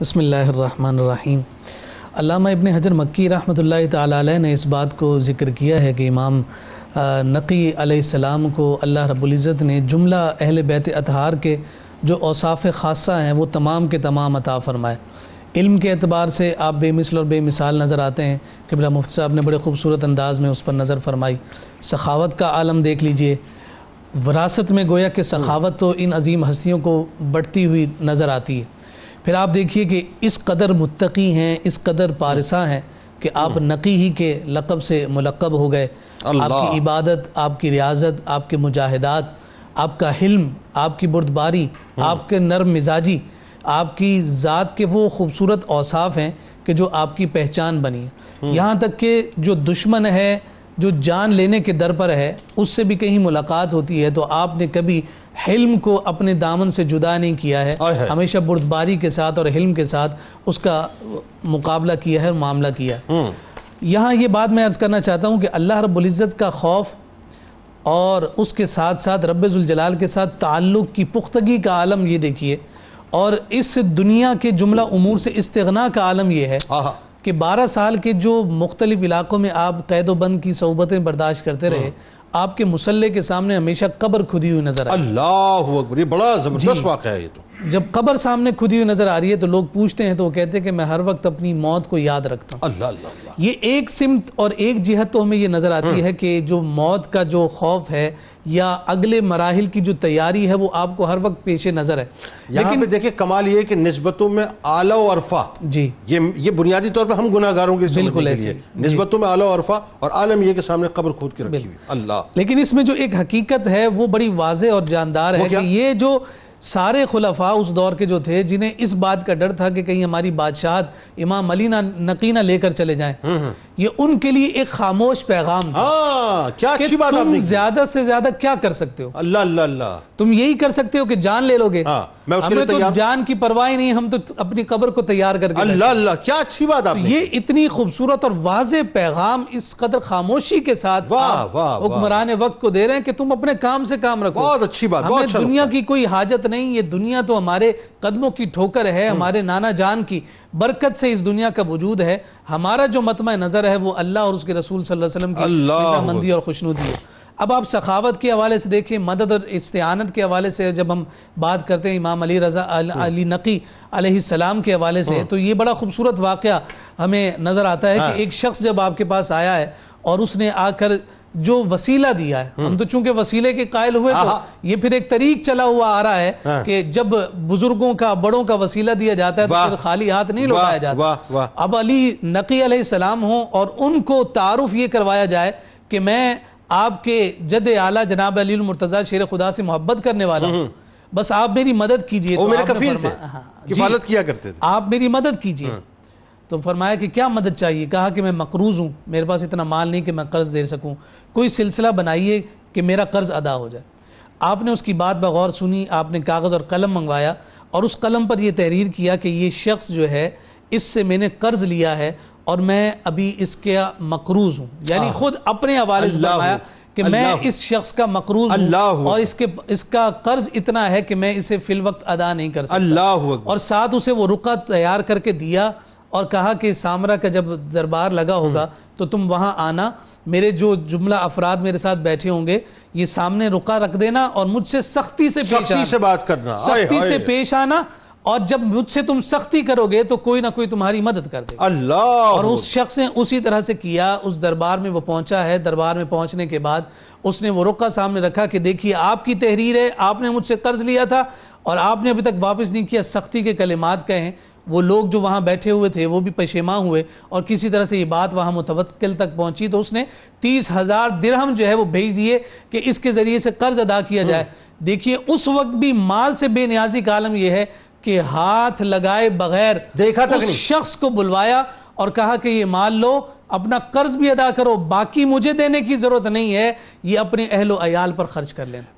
बसमीम अलामा इबन हजर मक्की रहमत ताली ने इस बात को ज़िक्र किया है कि इमाम नकी सलाम को अल्लाह रब्ज़त ने जुमला अहल बैत अतहार के जो औसाफ खासा हैं वो तमाम के तमाम अता फ़रमाए इल्म के अतबार से आप बेमिसल और बेमिसाल नज़र आते हैं किबला मुफ्त साहब ने बड़े खूबसूरत अंदाज़ में उस पर नज़र फरमाई सखावत का आलम देख लीजिए वरासत में गोया कि सखावत तो इन अजीम हस्तियों को बढ़ती हुई नज़र आती है फिर आप देखिए कि इस कदर मुत्तकी हैं इस कदर पारसा हैं कि आप हम्म। नकी ही के लकब से मुलकब हो गए आपकी इबादत आपकी रियाजत आपके मुजाहिदात आपका हिल्म आपकी बुरदबारी हम्म। आपके नरम मिजाजी आपकी ज़ात के वो खूबसूरत औसाफ हैं कि जो आपकी पहचान बनी है हम्म। यहाँ तक कि जो दुश्मन है जो जान लेने के दर पर है उससे भी कहीं मुलाकात होती है तो आपने कभी हिल्म को अपने दामन से जुदा नहीं किया है, है। हमेशा बुर्दबारी के साथ और हिल्म के साथ उसका मुकाबला किया है और मामला किया है हम्म। यहाँ ये बात मैं अर्ज़ करना चाहता हूँ कि अल्लाह रबुल्ज़त का खौफ और उसके साथ साथ रब्ज़ुलजलाल के साथ ताल्लुक़ की पुख्तगी का आलम ये देखिए और इस दुनिया के जुमला उमूर से इस्तना का आलम यह है कि 12 साल के जो मुख्तलिफ इलाक़ों में आप कैदोबंद की सहूबतें बर्दाश्त करते रहे आपके मुसल्ले के सामने हमेशा कब्र खुदी हुई नजर आई अल्लाह ये बड़ा ज़बरदस्त वाक़ है ये तो जब कब्र सामने खुदी हुई नज़र आ रही है तो लोग पूछते हैं तो वो कहते हैं कि मैं हर वक्त अपनी मौत को याद रखता हूँ अल्लाह अल्लाह ये एक सिमत और एक जिहत तो हमें ये नज़र आती हम्म। है कि जो मौत का जो खौफ है या अगले मराहल की जो तैयारी है वो आपको हर वक्त पेश नज़र है लेकिन देखिए कमाल ये कि नस्बतों में आला अरफा जी ये ये बुनियादी तौर पर हम गुनागारों के बिल्कुल ऐसे नस्बतों में आला अरफा और आलम ये के सामने कब्र खोद के रखी हुई अल्लाह लेकिन इसमें जो एक हकीकत है वो बड़ी वाज और जानदार है कि ये जो सारे खुलफा उस दौर के जो थे जिन्हें इस बात का डर था कि कहीं हमारी बादशाह इमाम अली ना नकीना लेकर चले जाएं हम्म, हम्म। ये उनके लिए एक खामोश पैगाम था आ, हाँ, क्या कि बात तुम ज्यादा से ज्यादा क्या कर सकते हो अल्लाह अल्लाह अल्लाह तुम यही कर सकते हो कि जान ले लोगे आ, हाँ, मैं उसके हमें तो जान की परवाह नहीं हम तो अपनी कब्र को तैयार करके अल्लाह अल्लाह क्या अच्छी बात तो आपने ये इतनी खूबसूरत और वाज पैगाम इस कदर खामोशी के साथ हुक्मरान वक्त को दे रहे हैं कि तुम अपने काम से काम रखो बहुत अच्छी बात अच्छा दुनिया की कोई हाजत नहीं ये दुनिया तो हमारे कदमों की ठोकर है हम्म। हमारे नाना जान की बरकत से इस दुनिया का वजूद है हमारा जो मतम नज़र है वो अल्लाह और उसके रसूल सल्लल्लाहु वसल्लम की मंदी और खुशनुदी है अब आप सखावत के हवाले से देखिए मदद और इस्तानत के हवाले से जब हम बात करते हैं इमाम अली रज़ा हम्म। अली नकी अलैहिस्सलाम के हवाले से हम्म। तो ये बड़ा खूबसूरत वाक़ हमें नज़र आता है कि हाँ। एक शख्स जब आपके पास आया है और उसने आकर जो वसीला दिया है हम तो चूंकि वसीले के कायल हुए तो ये फिर एक तरीक चला हुआ आ रहा है हाँ। कि जब बुजुर्गों का बड़ों का वसीला दिया जाता है तो फिर खाली हाथ नहीं लौटाया जाता वा, वा, अब अली नकी सलाम हो और उनको तारुफ ये करवाया जाए कि मैं आपके जद आला जनाब अली मुर्तज़ा शेर खुदा से मोहब्बत करने वाला हम्म। हूँ बस आप मेरी मदद कीजिए तो हाँ, किया करते आप मेरी मदद कीजिए हाँ। तो फरमाया कि क्या मदद चाहिए कहा कि मैं मकरूज़ हूँ मेरे पास इतना माल नहीं कि मैं कर्ज़ दे सकूँ कोई सिलसिला बनाइए कि मेरा कर्ज़ अदा हो जाए आपने उसकी बात बगौर सुनी आपने कागज़ और कलम मंगवाया और उस कलम पर यह तहरीर किया कि ये शख्स जो है इससे मैंने कर्ज़ लिया है और मैं अभी इसके मकरूज हूँ यानी खुद अपने हवाले से फरमाया कि मैं इस शख्स का मकरूज हूँ और इसके इसका कर्ज इतना है कि मैं इसे फिल वक्त अदा नहीं कर सकता और साथ उसे वो रुका तैयार करके दिया और कहा कि सामरा का जब दरबार लगा होगा तो तुम वहाँ आना मेरे जो जुमला अफराद मेरे साथ बैठे होंगे ये सामने रुका रख देना और मुझसे सख्ती से पेश आना से बात करना सख्ती से पेश आना और जब मुझसे तुम सख्ती करोगे तो कोई ना कोई तुम्हारी मदद कर दे अल्लाह और उस शख्स ने उसी तरह से किया उस दरबार में वो पहुंचा है दरबार में पहुंचने के बाद उसने वो रुका सामने रखा कि देखिए आपकी तहरीर है आपने मुझसे कर्ज लिया था और आपने अभी तक वापस नहीं किया सख्ती के कलेमात कहें वो लोग जो वहाँ बैठे हुए थे वो भी पेशेमा हुए और किसी तरह से ये बात वहाँ मुतवक्ल तक पहुँची तो उसने तीस हज़ार दिरहम जो है वो भेज दिए कि इसके ज़रिए से कर्ज़ अदा किया जाए हम्म। देखिए उस वक्त भी माल से बेनियाजी का आलम यह है कि हाथ लगाए बगैर देखा उस शख्स को बुलवाया और कहा कि ये माल लो अपना कर्ज भी अदा करो बाकी मुझे देने की जरूरत नहीं है ये अपने अहलो अयाल पर खर्च कर लेना